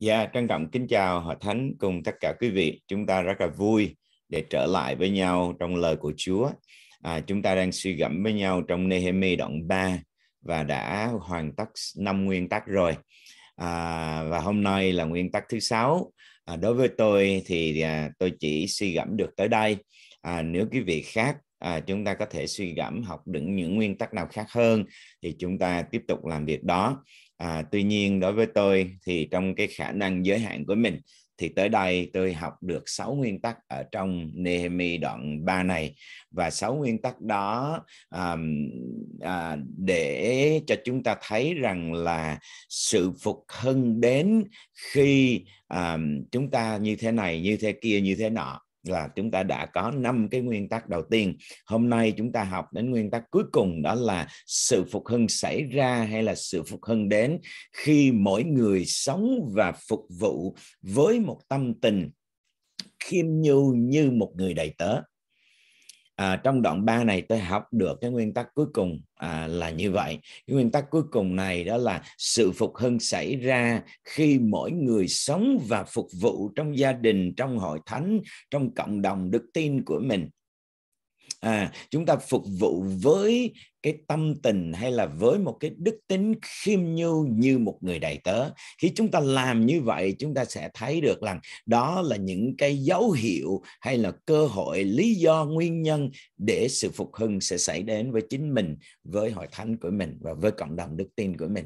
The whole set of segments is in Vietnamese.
Dạ, yeah, trân trọng kính chào Hòa Thánh cùng tất cả quý vị. Chúng ta rất là vui để trở lại với nhau trong lời của Chúa. À, chúng ta đang suy gẫm với nhau trong Nehemi đoạn 3 và đã hoàn tất năm nguyên tắc rồi. À, và hôm nay là nguyên tắc thứ sáu. À, đối với tôi thì à, tôi chỉ suy gẫm được tới đây. À, nếu quý vị khác à, chúng ta có thể suy gẫm học được những nguyên tắc nào khác hơn thì chúng ta tiếp tục làm việc đó à, tuy nhiên đối với tôi thì trong cái khả năng giới hạn của mình thì tới đây tôi học được 6 nguyên tắc ở trong Nehemi đoạn 3 này và 6 nguyên tắc đó um, à, để cho chúng ta thấy rằng là sự phục hưng đến khi um, chúng ta như thế này như thế kia như thế nọ là chúng ta đã có năm cái nguyên tắc đầu tiên hôm nay chúng ta học đến nguyên tắc cuối cùng đó là sự phục hưng xảy ra hay là sự phục hưng đến khi mỗi người sống và phục vụ với một tâm tình khiêm nhu như một người đầy tớ à, trong đoạn 3 này tôi học được cái nguyên tắc cuối cùng à, là như vậy cái nguyên tắc cuối cùng này đó là sự phục hưng xảy ra khi mỗi người sống và phục vụ trong gia đình trong hội thánh trong cộng đồng đức tin của mình à, chúng ta phục vụ với cái tâm tình hay là với một cái đức tính khiêm nhu như một người đầy tớ khi chúng ta làm như vậy chúng ta sẽ thấy được rằng đó là những cái dấu hiệu hay là cơ hội lý do nguyên nhân để sự phục hưng sẽ xảy đến với chính mình với hội thánh của mình và với cộng đồng đức tin của mình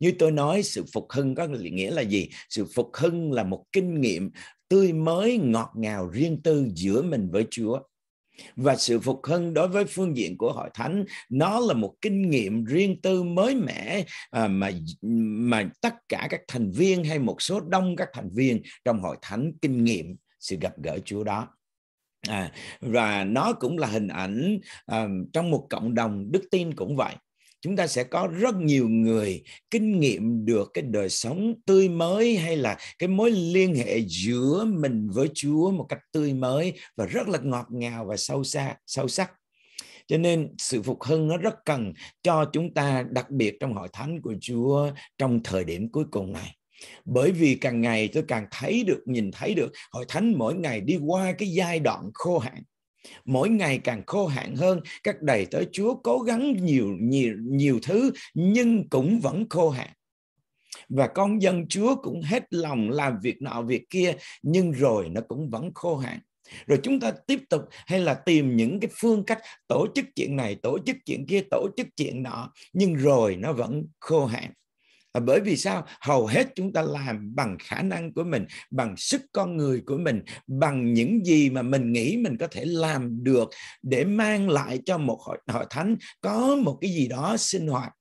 như tôi nói sự phục hưng có nghĩa là gì sự phục hưng là một kinh nghiệm tươi mới ngọt ngào riêng tư giữa mình với chúa và sự phục hưng đối với phương diện của hội thánh nó là một kinh nghiệm riêng tư mới mẻ à, mà mà tất cả các thành viên hay một số đông các thành viên trong hội thánh kinh nghiệm sự gặp gỡ Chúa đó à, và nó cũng là hình ảnh à, trong một cộng đồng đức tin cũng vậy chúng ta sẽ có rất nhiều người kinh nghiệm được cái đời sống tươi mới hay là cái mối liên hệ giữa mình với Chúa một cách tươi mới và rất là ngọt ngào và sâu xa sâu sắc cho nên sự phục hưng nó rất cần cho chúng ta đặc biệt trong hội thánh của Chúa trong thời điểm cuối cùng này bởi vì càng ngày tôi càng thấy được nhìn thấy được hội thánh mỗi ngày đi qua cái giai đoạn khô hạn mỗi ngày càng khô hạn hơn các đầy tới Chúa cố gắng nhiều nhiều nhiều thứ nhưng cũng vẫn khô hạn và con dân Chúa cũng hết lòng làm việc nọ việc kia nhưng rồi nó cũng vẫn khô hạn rồi chúng ta tiếp tục hay là tìm những cái phương cách tổ chức chuyện này tổ chức chuyện kia tổ chức chuyện nọ nhưng rồi nó vẫn khô hạn Ờ, bởi vì sao hầu hết chúng ta làm bằng khả năng của mình bằng sức con người của mình bằng những gì mà mình nghĩ mình có thể làm được để mang lại cho một hội, hội thánh có một cái gì đó sinh hoạt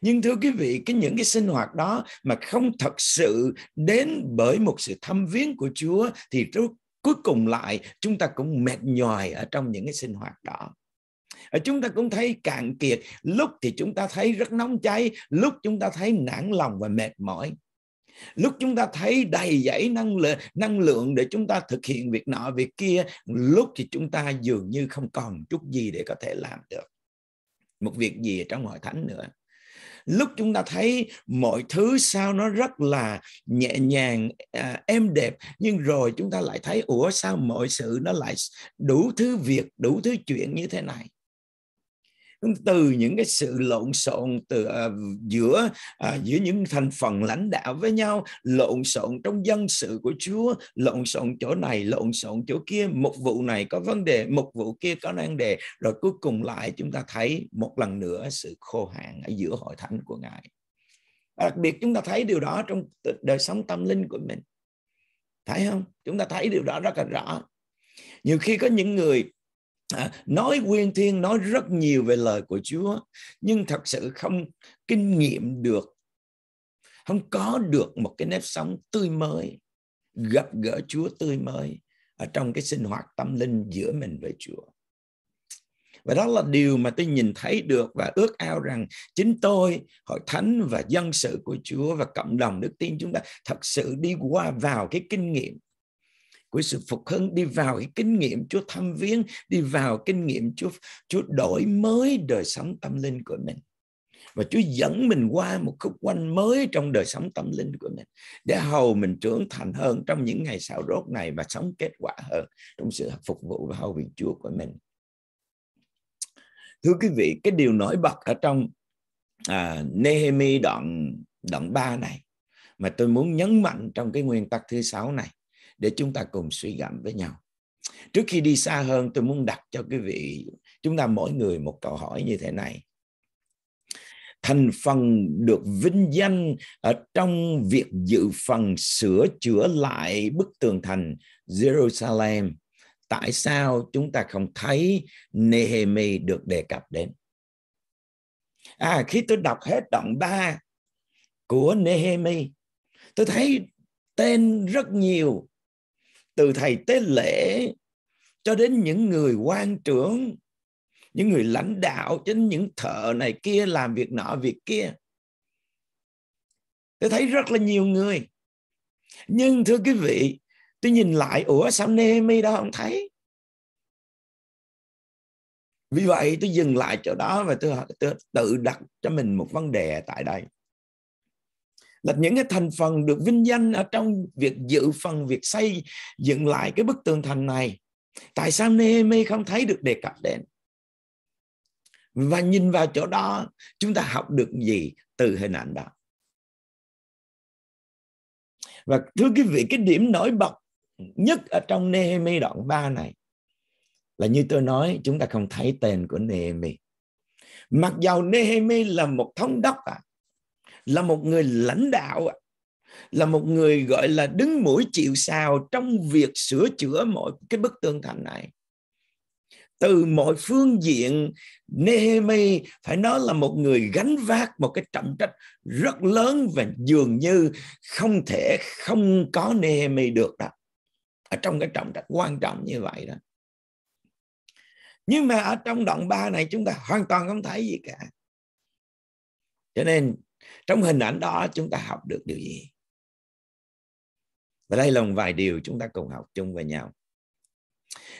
nhưng thưa quý vị cái những cái sinh hoạt đó mà không thật sự đến bởi một sự thăm viếng của chúa thì cuối cùng lại chúng ta cũng mệt nhòi ở trong những cái sinh hoạt đó chúng ta cũng thấy cạn kiệt lúc thì chúng ta thấy rất nóng cháy lúc chúng ta thấy nản lòng và mệt mỏi lúc chúng ta thấy đầy dẫy năng lượng năng lượng để chúng ta thực hiện việc nọ việc kia lúc thì chúng ta dường như không còn chút gì để có thể làm được một việc gì trong hội thánh nữa lúc chúng ta thấy mọi thứ sao nó rất là nhẹ nhàng à, êm đẹp nhưng rồi chúng ta lại thấy ủa sao mọi sự nó lại đủ thứ việc đủ thứ chuyện như thế này từ những cái sự lộn xộn từ uh, giữa uh, giữa những thành phần lãnh đạo với nhau lộn xộn trong dân sự của Chúa lộn xộn chỗ này lộn xộn chỗ kia một vụ này có vấn đề một vụ kia có nan đề rồi cuối cùng lại chúng ta thấy một lần nữa sự khô hạn ở giữa hội thánh của ngài đặc biệt chúng ta thấy điều đó trong đời sống tâm linh của mình thấy không chúng ta thấy điều đó rất là rõ nhiều khi có những người à, nói quyên thiên nói rất nhiều về lời của Chúa nhưng thật sự không kinh nghiệm được không có được một cái nếp sống tươi mới gặp gỡ Chúa tươi mới ở trong cái sinh hoạt tâm linh giữa mình với Chúa và đó là điều mà tôi nhìn thấy được và ước ao rằng chính tôi, hội thánh và dân sự của Chúa và cộng đồng đức tin chúng ta thật sự đi qua vào cái kinh nghiệm của sự phục hưng đi vào cái kinh nghiệm Chúa thăm viếng đi vào kinh nghiệm Chúa Chúa đổi mới đời sống tâm linh của mình và Chúa dẫn mình qua một khúc quanh mới trong đời sống tâm linh của mình để hầu mình trưởng thành hơn trong những ngày xạo rốt này và sống kết quả hơn trong sự phục vụ và hầu việc Chúa của mình thưa quý vị cái điều nổi bật ở trong à, Nehemi đoạn đoạn 3 này mà tôi muốn nhấn mạnh trong cái nguyên tắc thứ sáu này để chúng ta cùng suy gẫm với nhau trước khi đi xa hơn tôi muốn đặt cho quý vị chúng ta mỗi người một câu hỏi như thế này thành phần được vinh danh ở trong việc dự phần sửa chữa lại bức tường thành Jerusalem. Tại sao chúng ta không thấy Nehemi được đề cập đến? À, khi tôi đọc hết đoạn 3 của Nehemi, tôi thấy tên rất nhiều từ thầy tế lễ cho đến những người quan trưởng những người lãnh đạo cho đến những thợ này kia làm việc nọ việc kia tôi thấy rất là nhiều người nhưng thưa quý vị tôi nhìn lại ủa sao Nehemi đó không thấy vì vậy tôi dừng lại chỗ đó và tôi, tôi tự đặt cho mình một vấn đề tại đây là những cái thành phần được vinh danh ở trong việc dự phần việc xây dựng lại cái bức tường thành này tại sao Nehemi không thấy được đề cập đến và nhìn vào chỗ đó chúng ta học được gì từ hình ảnh đó và thưa quý vị cái điểm nổi bật nhất ở trong Nehemi đoạn 3 này là như tôi nói chúng ta không thấy tên của Nehemi mặc dầu Nehemi là một thống đốc à, là một người lãnh đạo là một người gọi là đứng mũi chịu sào trong việc sửa chữa mọi cái bức tường thành này từ mọi phương diện Nehemi phải nói là một người gánh vác một cái trọng trách rất lớn và dường như không thể không có Nehemi được đó ở trong cái trọng trách quan trọng như vậy đó nhưng mà ở trong đoạn 3 này chúng ta hoàn toàn không thấy gì cả cho nên trong hình ảnh đó chúng ta học được điều gì và đây là một vài điều chúng ta cùng học chung với nhau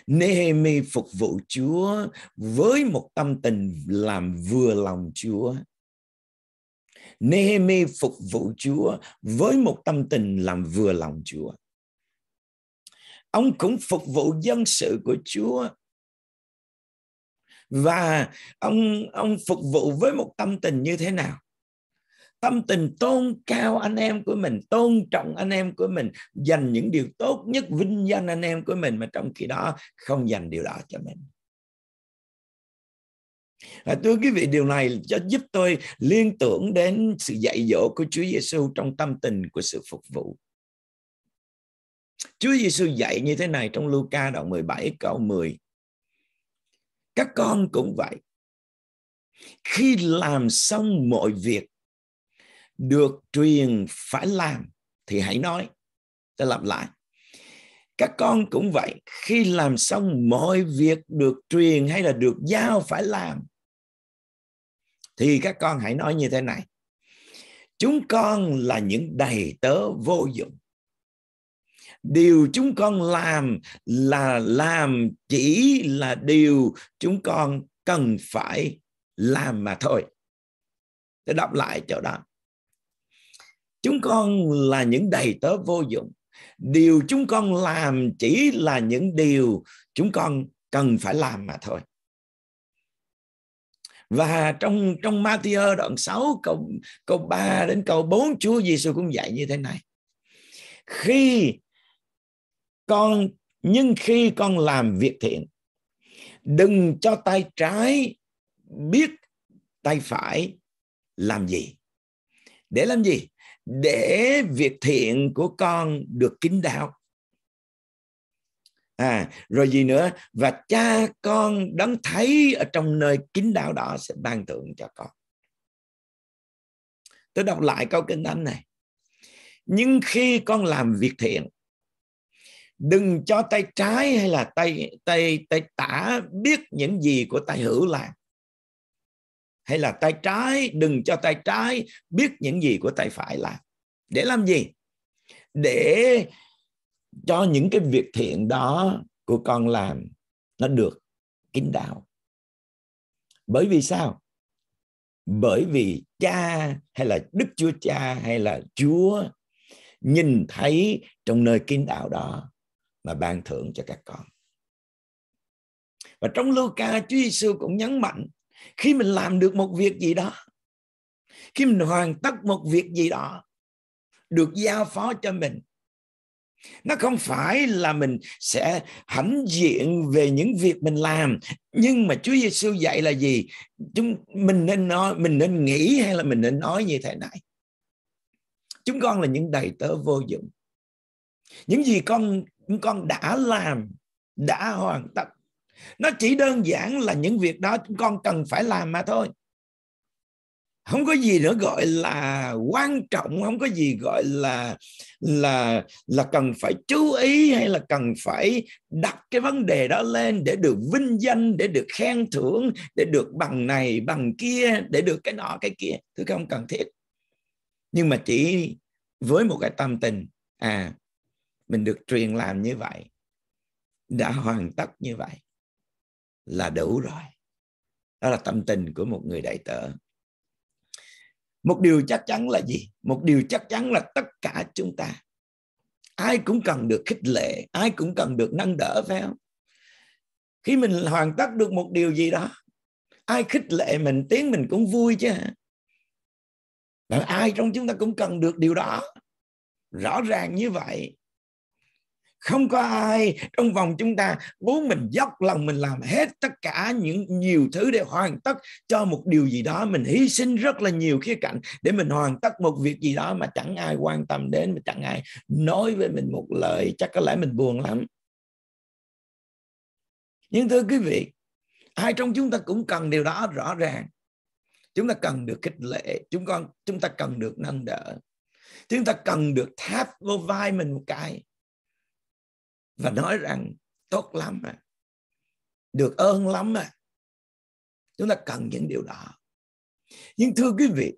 Nehemi phục vụ Chúa với một tâm tình làm vừa lòng Chúa. Nehemi phục vụ Chúa với một tâm tình làm vừa lòng Chúa. Ông cũng phục vụ dân sự của Chúa và ông ông phục vụ với một tâm tình như thế nào? tâm tình tôn cao anh em của mình tôn trọng anh em của mình dành những điều tốt nhất vinh danh anh em của mình mà trong khi đó không dành điều đó cho mình và tôi quý vị điều này cho giúp tôi liên tưởng đến sự dạy dỗ của Chúa Giêsu trong tâm tình của sự phục vụ. Chúa Giêsu dạy như thế này trong Luca đoạn 17 câu 10. Các con cũng vậy. Khi làm xong mọi việc được truyền phải làm thì hãy nói tôi lặp lại các con cũng vậy khi làm xong mọi việc được truyền hay là được giao phải làm thì các con hãy nói như thế này chúng con là những đầy tớ vô dụng điều chúng con làm là làm chỉ là điều chúng con cần phải làm mà thôi tôi đọc lại chỗ đó chúng con là những đầy tớ vô dụng điều chúng con làm chỉ là những điều chúng con cần phải làm mà thôi và trong trong Matthew đoạn 6 câu câu 3 đến câu 4 Chúa Giêsu cũng dạy như thế này. Khi con nhưng khi con làm việc thiện đừng cho tay trái biết tay phải làm gì. Để làm gì? để việc thiện của con được kính đạo à rồi gì nữa và cha con đấng thấy ở trong nơi kính đạo đó sẽ ban thưởng cho con tôi đọc lại câu kinh thánh này nhưng khi con làm việc thiện đừng cho tay trái hay là tay tay tay tả biết những gì của tay hữu làm hay là tay trái đừng cho tay trái biết những gì của tay phải làm để làm gì để cho những cái việc thiện đó của con làm nó được kín đáo bởi vì sao bởi vì cha hay là đức chúa cha hay là chúa nhìn thấy trong nơi kín đạo đó mà ban thưởng cho các con và trong Luca Chúa Giêsu cũng nhấn mạnh khi mình làm được một việc gì đó khi mình hoàn tất một việc gì đó được giao phó cho mình nó không phải là mình sẽ hãnh diện về những việc mình làm nhưng mà Chúa Giêsu dạy là gì chúng mình nên nói mình nên nghĩ hay là mình nên nói như thế này chúng con là những đầy tớ vô dụng những gì con con đã làm đã hoàn tất nó chỉ đơn giản là những việc đó chúng con cần phải làm mà thôi không có gì nữa gọi là quan trọng không có gì gọi là là là cần phải chú ý hay là cần phải đặt cái vấn đề đó lên để được vinh danh để được khen thưởng để được bằng này bằng kia để được cái nọ cái kia thứ không cần thiết nhưng mà chỉ với một cái tâm tình à mình được truyền làm như vậy đã hoàn tất như vậy là đủ rồi đó là tâm tình của một người đại tớ một điều chắc chắn là gì một điều chắc chắn là tất cả chúng ta ai cũng cần được khích lệ ai cũng cần được nâng đỡ phải không khi mình hoàn tất được một điều gì đó ai khích lệ mình tiếng mình cũng vui chứ và ai trong chúng ta cũng cần được điều đó rõ ràng như vậy không có ai trong vòng chúng ta muốn mình dốc lòng mình làm hết tất cả những nhiều thứ để hoàn tất cho một điều gì đó mình hy sinh rất là nhiều khía cạnh để mình hoàn tất một việc gì đó mà chẳng ai quan tâm đến mà chẳng ai nói với mình một lời chắc có lẽ mình buồn lắm nhưng thưa quý vị ai trong chúng ta cũng cần điều đó rõ ràng chúng ta cần được khích lệ chúng con chúng ta cần được nâng đỡ chúng ta cần được tháp vô vai mình một cái và nói rằng tốt lắm à, được ơn lắm à, chúng ta cần những điều đó nhưng thưa quý vị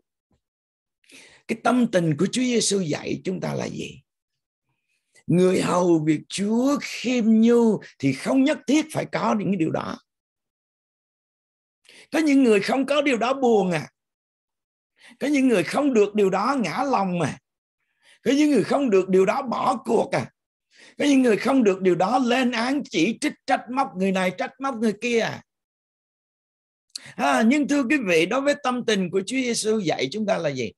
cái tâm tình của Chúa Giêsu dạy chúng ta là gì người hầu việc Chúa khiêm nhu thì không nhất thiết phải có những điều đó có những người không có điều đó buồn à có những người không được điều đó ngã lòng mà có những người không được điều đó bỏ cuộc à có những người không được điều đó lên án chỉ trích trách móc người này trách móc người kia à, nhưng thưa quý vị đối với tâm tình của Chúa Giêsu dạy chúng ta là gì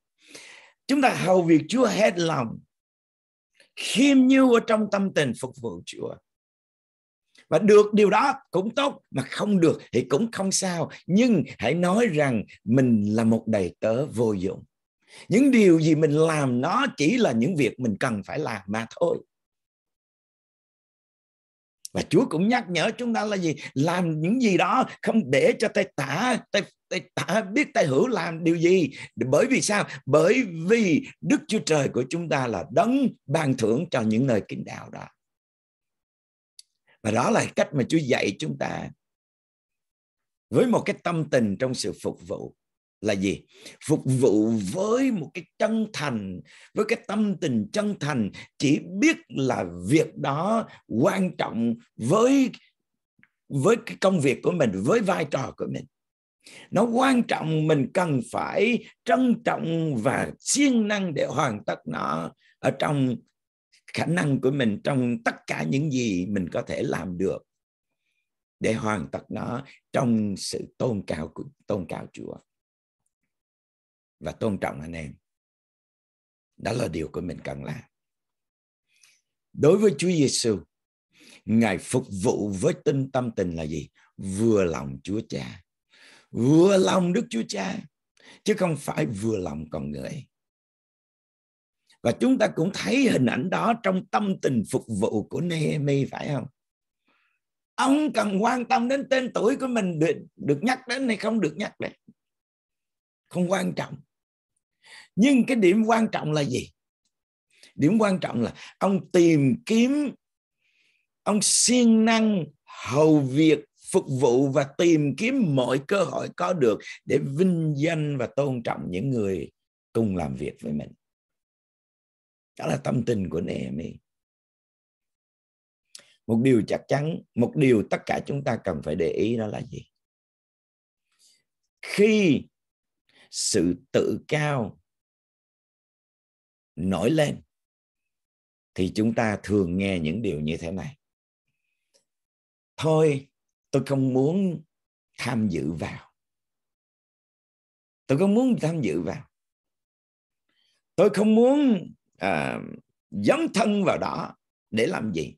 chúng ta hầu việc Chúa hết lòng khiêm nhu ở trong tâm tình phục vụ Chúa và được điều đó cũng tốt mà không được thì cũng không sao nhưng hãy nói rằng mình là một đầy tớ vô dụng những điều gì mình làm nó chỉ là những việc mình cần phải làm mà thôi và Chúa cũng nhắc nhở chúng ta là gì làm những gì đó không để cho tay tả tay tay tả biết tay hữu làm điều gì bởi vì sao bởi vì Đức Chúa Trời của chúng ta là đấng ban thưởng cho những nơi kinh đạo đó và đó là cách mà Chúa dạy chúng ta với một cái tâm tình trong sự phục vụ là gì phục vụ với một cái chân thành với cái tâm tình chân thành chỉ biết là việc đó quan trọng với với cái công việc của mình với vai trò của mình nó quan trọng mình cần phải trân trọng và siêng năng để hoàn tất nó ở trong khả năng của mình trong tất cả những gì mình có thể làm được để hoàn tất nó trong sự tôn cao của tôn cao Chúa và tôn trọng anh em đó là điều của mình cần làm đối với Chúa Giêsu ngài phục vụ với tinh tâm tình là gì vừa lòng Chúa Cha vừa lòng Đức Chúa Cha chứ không phải vừa lòng con người và chúng ta cũng thấy hình ảnh đó trong tâm tình phục vụ của Nehemi phải không ông cần quan tâm đến tên tuổi của mình được được nhắc đến hay không được nhắc đến không quan trọng nhưng cái điểm quan trọng là gì điểm quan trọng là ông tìm kiếm ông siêng năng hầu việc phục vụ và tìm kiếm mọi cơ hội có được để vinh danh và tôn trọng những người cùng làm việc với mình đó là tâm tình của Nehemi một điều chắc chắn một điều tất cả chúng ta cần phải để ý đó là gì khi sự tự cao nổi lên thì chúng ta thường nghe những điều như thế này thôi tôi không muốn tham dự vào tôi không muốn tham dự vào tôi không muốn à, dấn thân vào đó để làm gì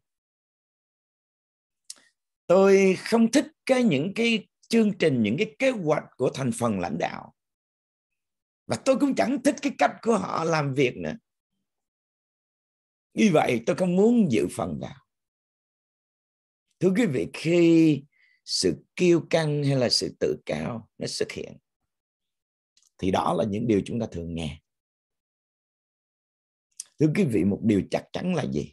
tôi không thích cái những cái chương trình những cái kế hoạch của thành phần lãnh đạo và tôi cũng chẳng thích cái cách của họ làm việc nữa như vậy tôi không muốn dự phần nào thưa quý vị khi sự kiêu căng hay là sự tự cao nó xuất hiện thì đó là những điều chúng ta thường nghe thưa quý vị một điều chắc chắn là gì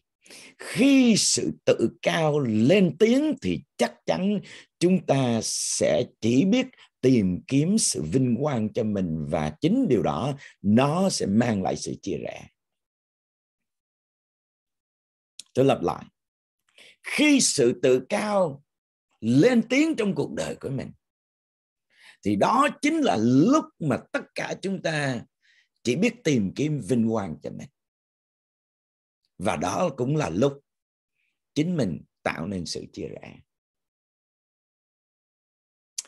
khi sự tự cao lên tiếng thì chắc chắn chúng ta sẽ chỉ biết tìm kiếm sự vinh quang cho mình và chính điều đó nó sẽ mang lại sự chia rẽ tôi lặp lại khi sự tự cao lên tiếng trong cuộc đời của mình thì đó chính là lúc mà tất cả chúng ta chỉ biết tìm kiếm vinh quang cho mình và đó cũng là lúc chính mình tạo nên sự chia rẽ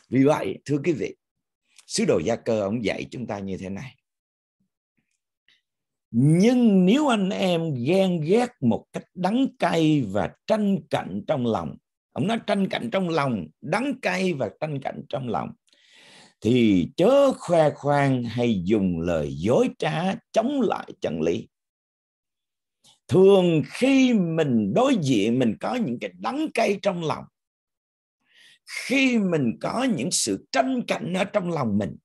vì vậy thưa quý vị sứ đồ gia cơ ông dạy chúng ta như thế này nhưng nếu anh em ghen ghét một cách đắng cay và tranh cạnh trong lòng ông nói tranh cạnh trong lòng đắng cay và tranh cạnh trong lòng thì chớ khoe khoang hay dùng lời dối trá chống lại chân lý thường khi mình đối diện mình có những cái đắng cay trong lòng khi mình có những sự tranh cạnh ở trong lòng mình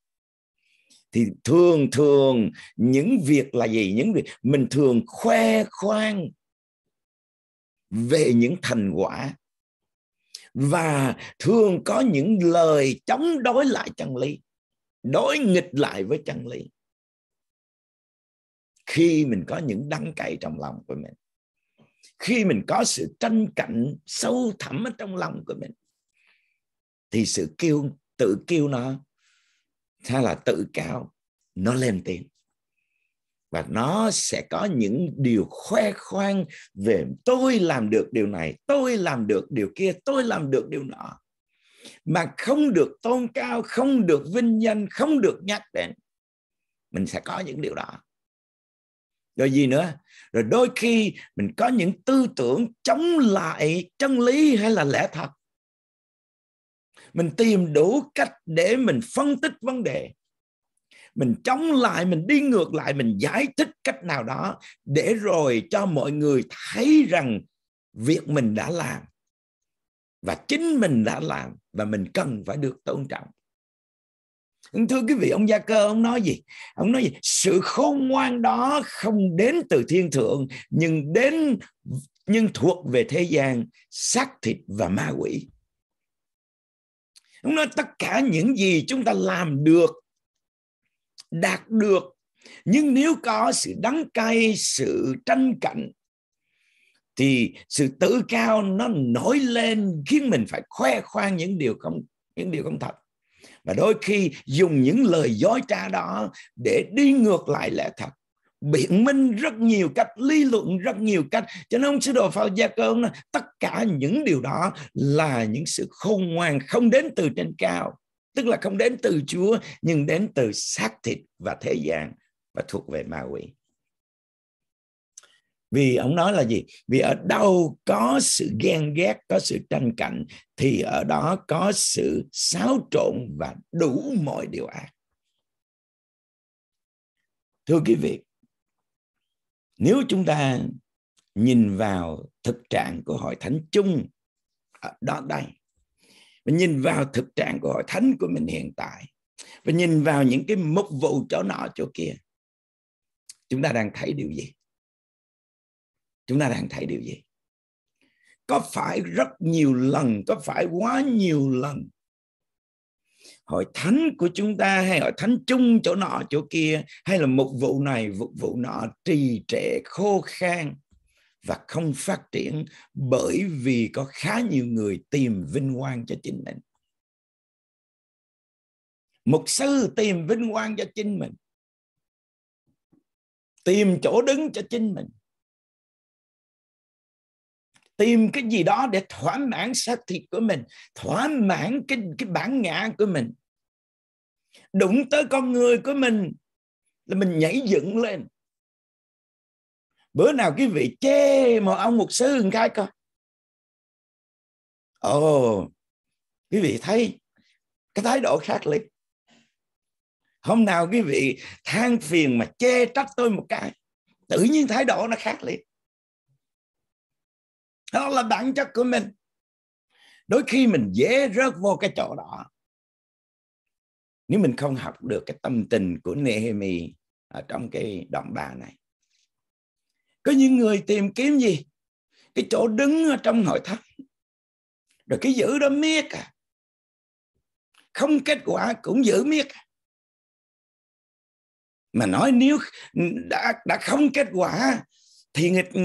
thì thường thường những việc là gì những việc mình thường khoe khoang về những thành quả và thường có những lời chống đối lại chân lý đối nghịch lại với chân lý khi mình có những đắng cay trong lòng của mình khi mình có sự tranh cạnh sâu thẳm ở trong lòng của mình thì sự kêu tự kêu nó hay là tự cao nó lên tiếng và nó sẽ có những điều khoe khoang về tôi làm được điều này tôi làm được điều kia tôi làm được điều nọ mà không được tôn cao không được vinh danh không được nhắc đến mình sẽ có những điều đó rồi gì nữa rồi đôi khi mình có những tư tưởng chống lại chân lý hay là lẽ thật mình tìm đủ cách để mình phân tích vấn đề mình chống lại mình đi ngược lại mình giải thích cách nào đó để rồi cho mọi người thấy rằng việc mình đã làm và chính mình đã làm và mình cần phải được tôn trọng vâng, thưa quý vị ông gia cơ ông nói gì ông nói gì sự khôn ngoan đó không đến từ thiên thượng nhưng đến nhưng thuộc về thế gian xác thịt và ma quỷ Ông nói tất cả những gì chúng ta làm được, đạt được, nhưng nếu có sự đắng cay, sự tranh cạnh, thì sự tự cao nó nổi lên khiến mình phải khoe khoang những điều không những điều không thật và đôi khi dùng những lời dối trá đó để đi ngược lại lẽ thật biện minh rất nhiều cách lý luận rất nhiều cách cho nên ông sứ đồ phao gia cơ ông nói, tất cả những điều đó là những sự khôn ngoan không đến từ trên cao tức là không đến từ chúa nhưng đến từ xác thịt và thế gian và thuộc về ma quỷ vì ông nói là gì vì ở đâu có sự ghen ghét có sự tranh cạnh thì ở đó có sự xáo trộn và đủ mọi điều ác thưa quý vị nếu chúng ta nhìn vào thực trạng của hội thánh chung ở đó đây và nhìn vào thực trạng của hội thánh của mình hiện tại và nhìn vào những cái mục vụ chỗ nọ chỗ kia chúng ta đang thấy điều gì chúng ta đang thấy điều gì có phải rất nhiều lần có phải quá nhiều lần hội thánh của chúng ta hay hội thánh chung chỗ nọ chỗ kia hay là mục vụ này mục vụ nọ trì trệ khô khan và không phát triển bởi vì có khá nhiều người tìm vinh quang cho chính mình mục sư tìm vinh quang cho chính mình tìm chỗ đứng cho chính mình tìm cái gì đó để thỏa mãn xác thịt của mình thỏa mãn cái cái bản ngã của mình đụng tới con người của mình là mình nhảy dựng lên bữa nào quý vị chê mà ông một sư một cái coi ồ quý vị thấy cái thái độ khác liệt hôm nào quý vị than phiền mà chê trách tôi một cái tự nhiên thái độ nó khác liệt đó là bản chất của mình đôi khi mình dễ rớt vô cái chỗ đó nếu mình không học được cái tâm tình của Nehemi ở trong cái đoạn bà này có những người tìm kiếm gì cái chỗ đứng ở trong hội thánh rồi cái giữ đó miết à không kết quả cũng giữ miết à. mà nói nếu đã đã không kết quả thì nghịch ừ,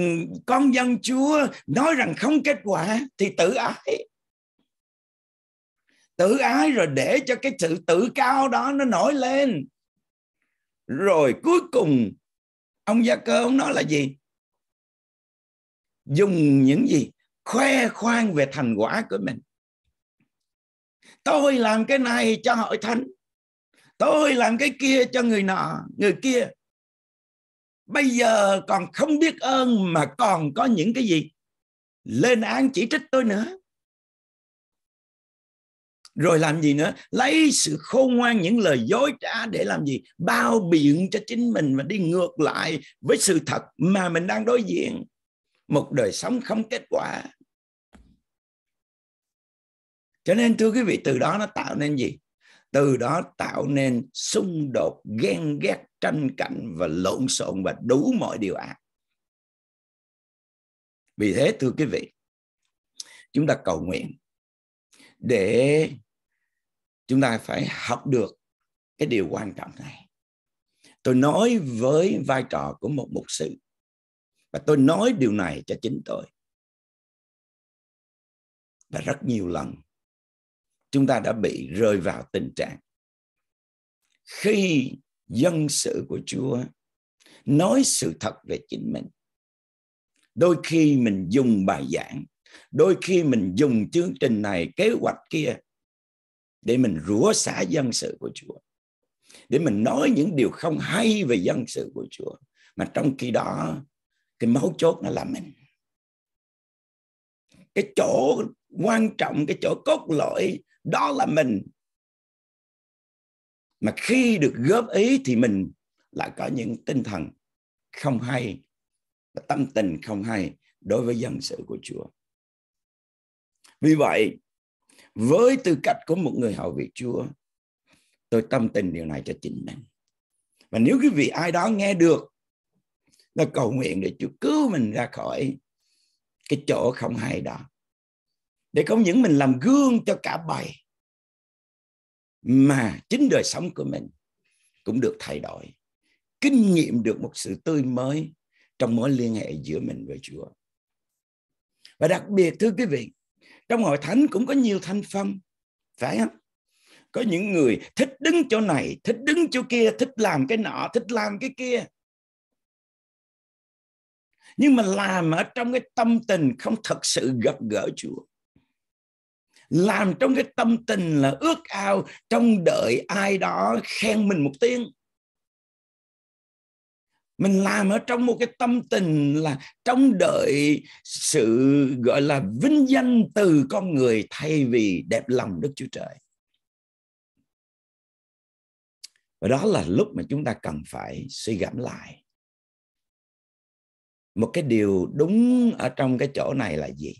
con dân Chúa nói rằng không kết quả thì tự ái tự ái rồi để cho cái sự tự cao đó nó nổi lên rồi cuối cùng ông gia cơ ông nói là gì dùng những gì khoe khoang về thành quả của mình tôi làm cái này cho hội thánh tôi làm cái kia cho người nọ người kia bây giờ còn không biết ơn mà còn có những cái gì lên án chỉ trích tôi nữa rồi làm gì nữa lấy sự khôn ngoan những lời dối trá để làm gì bao biện cho chính mình và đi ngược lại với sự thật mà mình đang đối diện một đời sống không kết quả cho nên thưa quý vị từ đó nó tạo nên gì từ đó tạo nên xung đột ghen ghét tranh cạnh và lộn xộn và đủ mọi điều ác vì thế thưa quý vị chúng ta cầu nguyện để chúng ta phải học được cái điều quan trọng này tôi nói với vai trò của một mục sư và tôi nói điều này cho chính tôi và rất nhiều lần chúng ta đã bị rơi vào tình trạng khi dân sự của Chúa nói sự thật về chính mình. Đôi khi mình dùng bài giảng, đôi khi mình dùng chương trình này, kế hoạch kia để mình rủa xả dân sự của Chúa. Để mình nói những điều không hay về dân sự của Chúa. Mà trong khi đó, cái máu chốt nó là mình. Cái chỗ quan trọng, cái chỗ cốt lõi đó là mình mà khi được góp ý thì mình lại có những tinh thần không hay và tâm tình không hay đối với dân sự của Chúa. Vì vậy, với tư cách của một người hầu việc Chúa, tôi tâm tình điều này cho chính mình. Và nếu quý vị ai đó nghe được, là cầu nguyện để Chúa cứu mình ra khỏi cái chỗ không hay đó để không những mình làm gương cho cả bài mà chính đời sống của mình cũng được thay đổi kinh nghiệm được một sự tươi mới trong mối liên hệ giữa mình với Chúa và đặc biệt thưa quý vị trong hội thánh cũng có nhiều thanh phân phải không có những người thích đứng chỗ này thích đứng chỗ kia thích làm cái nọ thích làm cái kia nhưng mà làm ở trong cái tâm tình không thật sự gặp gỡ Chúa làm trong cái tâm tình là ước ao trong đợi ai đó khen mình một tiếng mình làm ở trong một cái tâm tình là trong đợi sự gọi là vinh danh từ con người thay vì đẹp lòng Đức Chúa Trời. Và đó là lúc mà chúng ta cần phải suy gẫm lại. Một cái điều đúng ở trong cái chỗ này là gì?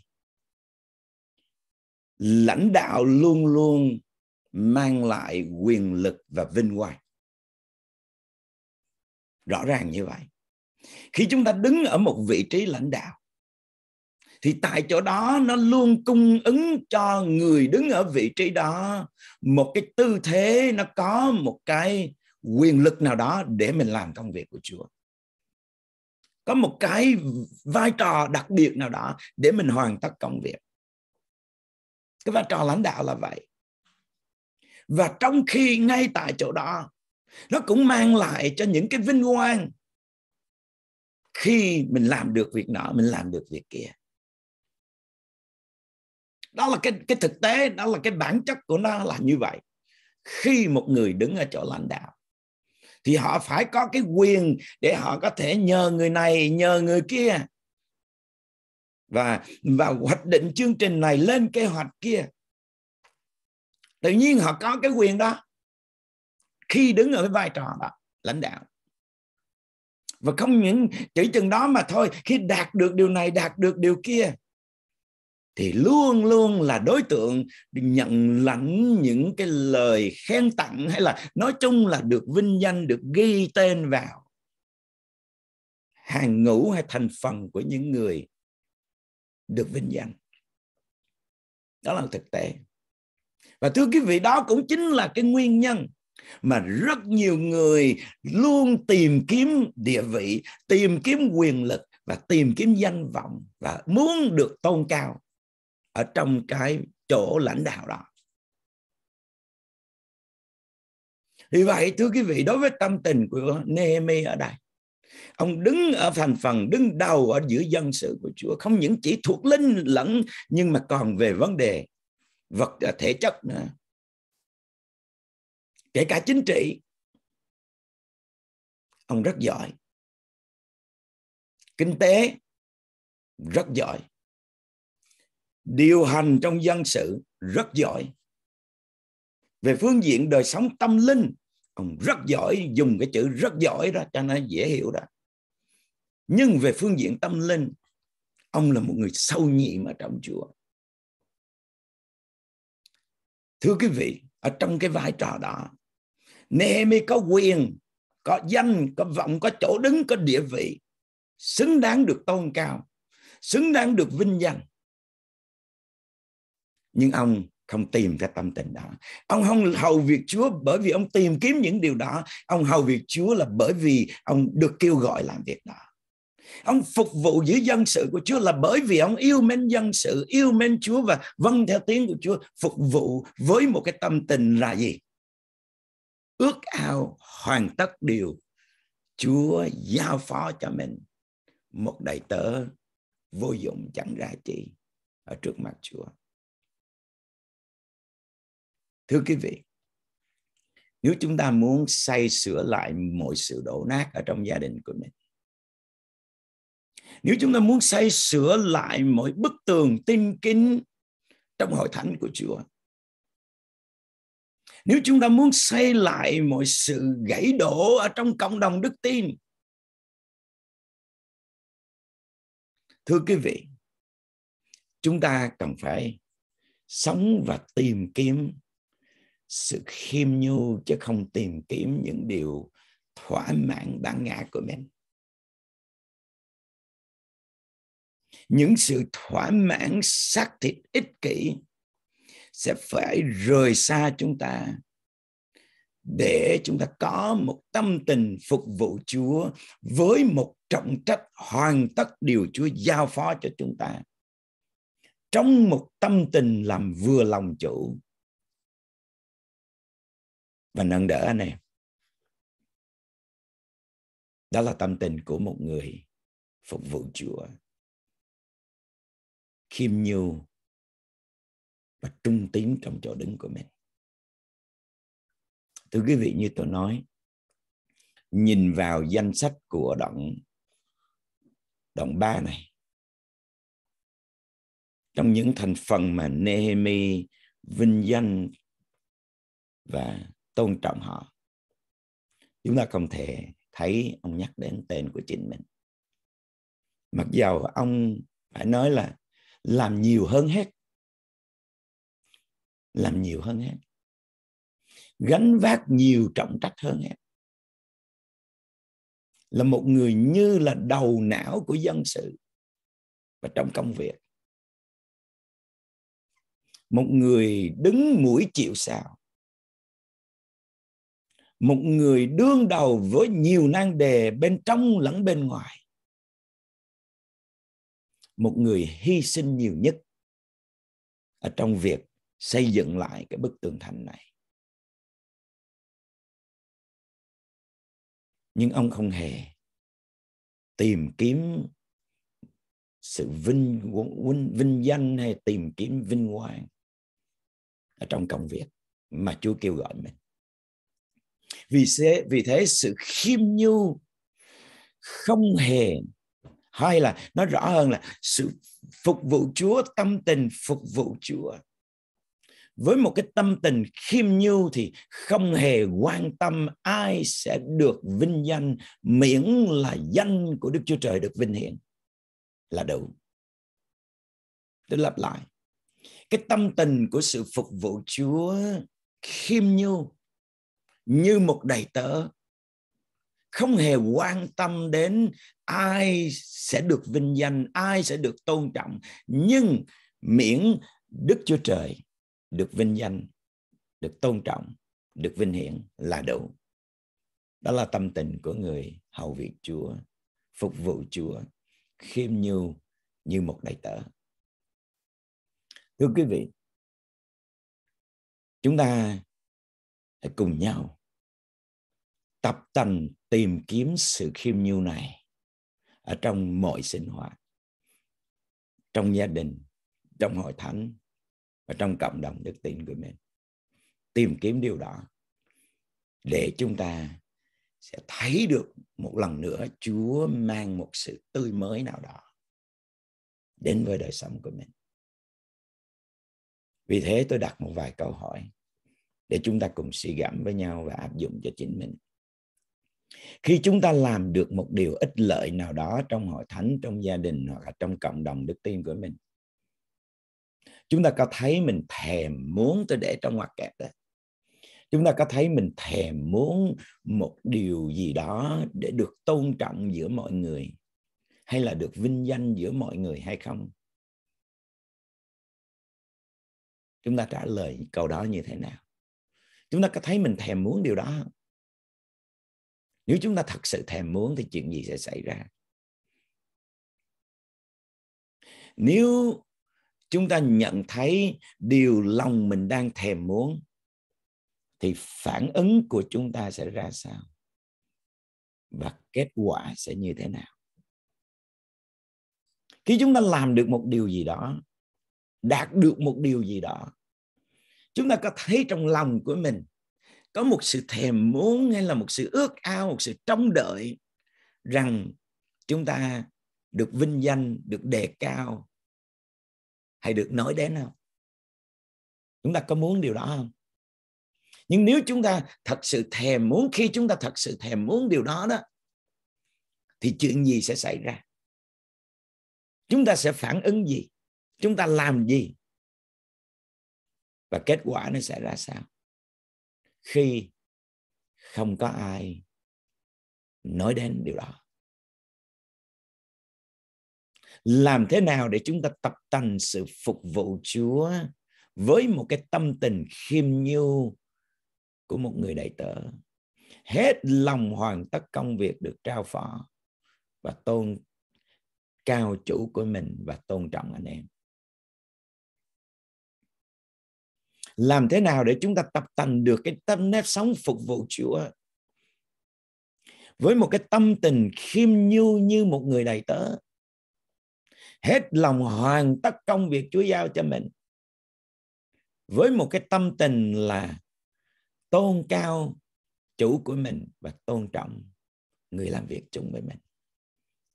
lãnh đạo luôn luôn mang lại quyền lực và vinh quang rõ ràng như vậy khi chúng ta đứng ở một vị trí lãnh đạo thì tại chỗ đó nó luôn cung ứng cho người đứng ở vị trí đó một cái tư thế nó có một cái quyền lực nào đó để mình làm công việc của Chúa có một cái vai trò đặc biệt nào đó để mình hoàn tất công việc cái vai trò lãnh đạo là vậy và trong khi ngay tại chỗ đó nó cũng mang lại cho những cái vinh quang khi mình làm được việc nọ mình làm được việc kia đó là cái cái thực tế đó là cái bản chất của nó là như vậy khi một người đứng ở chỗ lãnh đạo thì họ phải có cái quyền để họ có thể nhờ người này nhờ người kia và và hoạch định chương trình này lên kế hoạch kia tự nhiên họ có cái quyền đó khi đứng ở cái vai trò đó lãnh đạo và không những chỉ chừng đó mà thôi khi đạt được điều này đạt được điều kia thì luôn luôn là đối tượng nhận lãnh những cái lời khen tặng hay là nói chung là được vinh danh được ghi tên vào hàng ngũ hay thành phần của những người được vinh danh đó là thực tế và thưa quý vị đó cũng chính là cái nguyên nhân mà rất nhiều người luôn tìm kiếm địa vị tìm kiếm quyền lực và tìm kiếm danh vọng và muốn được tôn cao ở trong cái chỗ lãnh đạo đó vì vậy thưa quý vị đối với tâm tình của Nehemi ở đây Ông đứng ở thành phần, đứng đầu ở giữa dân sự của Chúa. Không những chỉ thuộc linh lẫn nhưng mà còn về vấn đề vật à, thể chất nữa. Kể cả chính trị. Ông rất giỏi. Kinh tế rất giỏi. Điều hành trong dân sự rất giỏi. Về phương diện đời sống tâm linh ông rất giỏi dùng cái chữ rất giỏi đó cho nó dễ hiểu đó nhưng về phương diện tâm linh ông là một người sâu nhiệm ở trong chùa thưa quý vị ở trong cái vai trò đó Nehemi có quyền có danh có vọng có chỗ đứng có địa vị xứng đáng được tôn cao xứng đáng được vinh danh nhưng ông không tìm cái tâm tình đó ông không hầu việc chúa bởi vì ông tìm kiếm những điều đó ông hầu việc chúa là bởi vì ông được kêu gọi làm việc đó ông phục vụ giữ dân sự của chúa là bởi vì ông yêu mến dân sự yêu mến chúa và vâng theo tiếng của chúa phục vụ với một cái tâm tình là gì ước ao hoàn tất điều chúa giao phó cho mình một đầy tớ vô dụng chẳng ra chi ở trước mặt chúa thưa quý vị nếu chúng ta muốn xây sửa lại mọi sự đổ nát ở trong gia đình của mình nếu chúng ta muốn xây sửa lại mọi bức tường tinh kính trong hội thánh của Chúa nếu chúng ta muốn xây lại mọi sự gãy đổ ở trong cộng đồng đức tin thưa quý vị chúng ta cần phải sống và tìm kiếm sự khiêm nhu chứ không tìm kiếm những điều thỏa mãn bản ngã của mình những sự thỏa mãn xác thịt ích kỷ sẽ phải rời xa chúng ta để chúng ta có một tâm tình phục vụ Chúa với một trọng trách hoàn tất điều Chúa giao phó cho chúng ta trong một tâm tình làm vừa lòng chủ và nâng đỡ anh em đó là tâm tình của một người phục vụ chúa khiêm nhu và trung tín trong chỗ đứng của mình thưa quý vị như tôi nói nhìn vào danh sách của đoạn đoạn ba này trong những thành phần mà Nehemi vinh danh và tôn trọng họ chúng ta không thể thấy ông nhắc đến tên của chính mình mặc dầu ông phải nói là làm nhiều hơn hết làm nhiều hơn hết gánh vác nhiều trọng trách hơn hết là một người như là đầu não của dân sự và trong công việc một người đứng mũi chịu sào một người đương đầu với nhiều nan đề bên trong lẫn bên ngoài một người hy sinh nhiều nhất ở trong việc xây dựng lại cái bức tường thành này nhưng ông không hề tìm kiếm sự vinh vinh, vinh danh hay tìm kiếm vinh quang ở trong công việc mà Chúa kêu gọi mình vì thế, vì thế sự khiêm nhu không hề hay là nó rõ hơn là sự phục vụ Chúa tâm tình phục vụ Chúa với một cái tâm tình khiêm nhu thì không hề quan tâm ai sẽ được vinh danh miễn là danh của Đức Chúa Trời được vinh hiển là đủ. Tôi lặp lại. Cái tâm tình của sự phục vụ Chúa khiêm nhu như một đầy tớ không hề quan tâm đến ai sẽ được vinh danh ai sẽ được tôn trọng nhưng miễn đức chúa trời được vinh danh được tôn trọng được vinh hiển là đủ đó là tâm tình của người hầu việc chúa phục vụ chúa khiêm nhu như một đầy tớ thưa quý vị chúng ta hãy cùng nhau tập tành tìm kiếm sự khiêm nhu này ở trong mọi sinh hoạt trong gia đình trong hội thánh và trong cộng đồng đức tin của mình tìm kiếm điều đó để chúng ta sẽ thấy được một lần nữa Chúa mang một sự tươi mới nào đó đến với đời sống của mình. Vì thế tôi đặt một vài câu hỏi để chúng ta cùng suy gẫm với nhau và áp dụng cho chính mình khi chúng ta làm được một điều ích lợi nào đó trong hội thánh trong gia đình hoặc là trong cộng đồng đức tin của mình chúng ta có thấy mình thèm muốn tôi để trong ngoặc kẹp đó chúng ta có thấy mình thèm muốn một điều gì đó để được tôn trọng giữa mọi người hay là được vinh danh giữa mọi người hay không chúng ta trả lời câu đó như thế nào chúng ta có thấy mình thèm muốn điều đó nếu chúng ta thật sự thèm muốn thì chuyện gì sẽ xảy ra nếu chúng ta nhận thấy điều lòng mình đang thèm muốn thì phản ứng của chúng ta sẽ ra sao và kết quả sẽ như thế nào khi chúng ta làm được một điều gì đó đạt được một điều gì đó chúng ta có thấy trong lòng của mình có một sự thèm muốn hay là một sự ước ao một sự trông đợi rằng chúng ta được vinh danh được đề cao hay được nói đến không chúng ta có muốn điều đó không nhưng nếu chúng ta thật sự thèm muốn khi chúng ta thật sự thèm muốn điều đó đó thì chuyện gì sẽ xảy ra chúng ta sẽ phản ứng gì chúng ta làm gì và kết quả nó sẽ ra sao khi không có ai nói đến điều đó làm thế nào để chúng ta tập tành sự phục vụ Chúa với một cái tâm tình khiêm nhu của một người đại tớ hết lòng hoàn tất công việc được trao phó và tôn cao chủ của mình và tôn trọng anh em làm thế nào để chúng ta tập tành được cái tâm nếp sống phục vụ Chúa với một cái tâm tình khiêm nhu như một người đầy tớ hết lòng hoàn tất công việc Chúa giao cho mình với một cái tâm tình là tôn cao chủ của mình và tôn trọng người làm việc chung với mình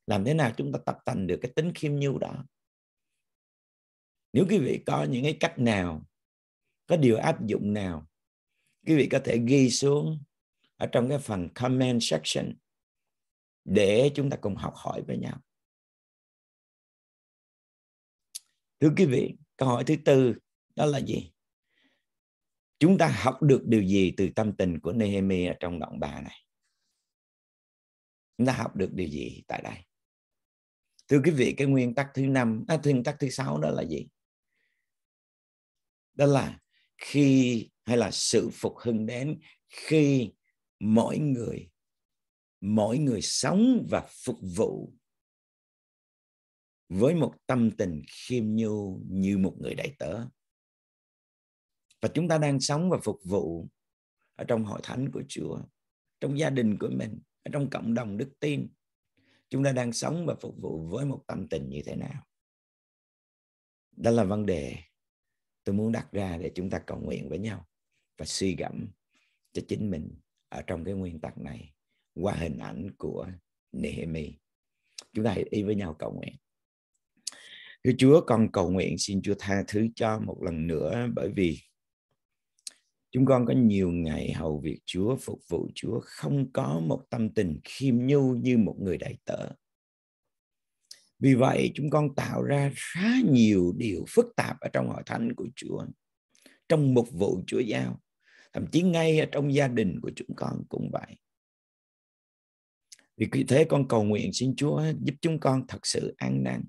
làm thế nào chúng ta tập thành được cái tính khiêm nhu đó nếu quý vị có những cái cách nào có điều áp dụng nào quý vị có thể ghi xuống ở trong cái phần comment section để chúng ta cùng học hỏi với nhau thưa quý vị câu hỏi thứ tư đó là gì chúng ta học được điều gì từ tâm tình của Nehemi ở trong đoạn 3 này chúng ta học được điều gì tại đây thưa quý vị cái nguyên tắc thứ năm à, nguyên tắc thứ sáu đó là gì đó là khi hay là sự phục hưng đến khi mỗi người mỗi người sống và phục vụ với một tâm tình khiêm nhu như một người đại tớ và chúng ta đang sống và phục vụ ở trong hội thánh của Chúa, trong gia đình của mình, ở trong cộng đồng đức tin. Chúng ta đang sống và phục vụ với một tâm tình như thế nào? Đó là vấn đề tôi muốn đặt ra để chúng ta cầu nguyện với nhau và suy gẫm cho chính mình ở trong cái nguyên tắc này qua hình ảnh của Nehemi. Chúng ta hãy y với nhau cầu nguyện. Thưa Chúa, con cầu nguyện xin Chúa tha thứ cho một lần nữa bởi vì chúng con có nhiều ngày hầu việc Chúa, phục vụ Chúa không có một tâm tình khiêm nhu như một người đại tớ vì vậy chúng con tạo ra khá nhiều điều phức tạp ở trong hội thánh của Chúa trong mục vụ Chúa giao thậm chí ngay ở trong gia đình của chúng con cũng vậy vì thế con cầu nguyện xin Chúa giúp chúng con thật sự an năng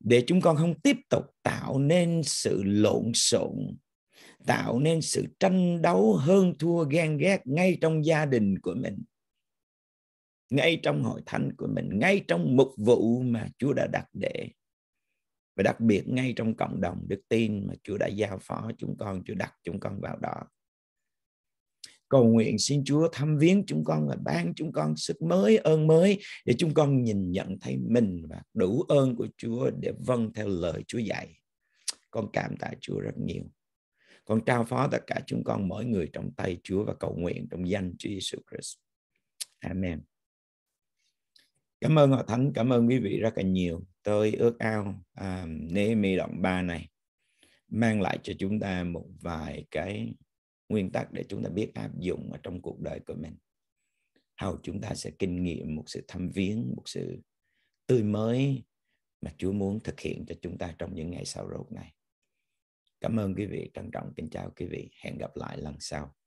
để chúng con không tiếp tục tạo nên sự lộn xộn tạo nên sự tranh đấu hơn thua ghen ghét ngay trong gia đình của mình ngay trong hội thánh của mình ngay trong mục vụ mà Chúa đã đặt để và đặc biệt ngay trong cộng đồng đức tin mà Chúa đã giao phó chúng con Chúa đặt chúng con vào đó cầu nguyện xin Chúa thăm viếng chúng con và ban chúng con sức mới ơn mới để chúng con nhìn nhận thấy mình và đủ ơn của Chúa để vâng theo lời Chúa dạy con cảm tạ Chúa rất nhiều con trao phó tất cả chúng con mỗi người trong tay Chúa và cầu nguyện trong danh Chúa Jesus Christ Amen Cảm ơn Họ Thánh, cảm ơn quý vị rất là nhiều. Tôi ước ao à, Nehemi đoạn 3 này mang lại cho chúng ta một vài cái nguyên tắc để chúng ta biết áp dụng ở trong cuộc đời của mình. Hầu chúng ta sẽ kinh nghiệm một sự thăm viếng, một sự tươi mới mà Chúa muốn thực hiện cho chúng ta trong những ngày sau rốt này. Cảm ơn quý vị, trân trọng kính chào quý vị. Hẹn gặp lại lần sau.